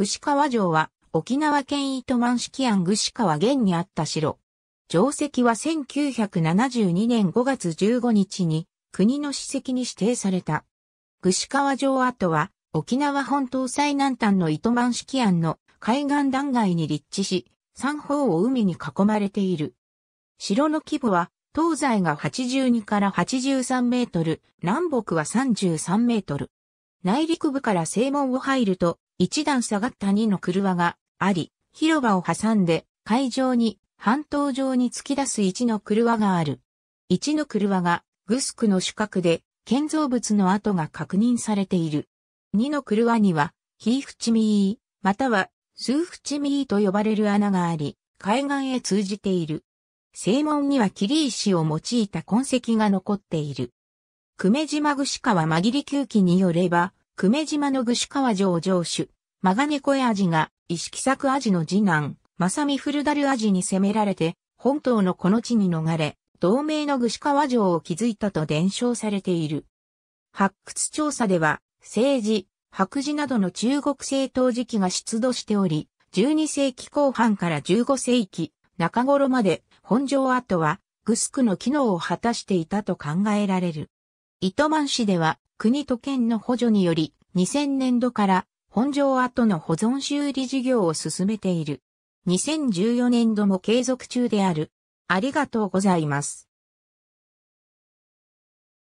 串川城は沖縄県糸満市安串川現にあった城。城跡は1972年5月15日に国の史跡に指定された。串川城跡は沖縄本島最南端の糸満市安の海岸断崖に立地し、三方を海に囲まれている。城の規模は東西が82から83メートル、南北は33メートル。内陸部から正門を入ると一段下がった2の車があり、広場を挟んで会場に半島上に突き出す1の車がある。1の車がグスクの主角で建造物の跡が確認されている。2の車にはヒーフチミー、またはスーフチミーと呼ばれる穴があり、海岸へ通じている。正門には切石を用いた痕跡が残っている。久米島串川間り休憩によれば、久米島の具志川城城主、マガネコエアジが、石木作アジの次男、マサミフルダルアジに攻められて、本島のこの地に逃れ、同盟の具志川城を築いたと伝承されている。発掘調査では、政治、白磁などの中国政党時期が出土しており、12世紀後半から15世紀中頃まで本城跡はグスクの機能を果たしていたと考えられる。糸満市では国と県の補助により、2000年度から本庄跡の保存修理事業を進めている。2014年度も継続中である。ありがとうございます。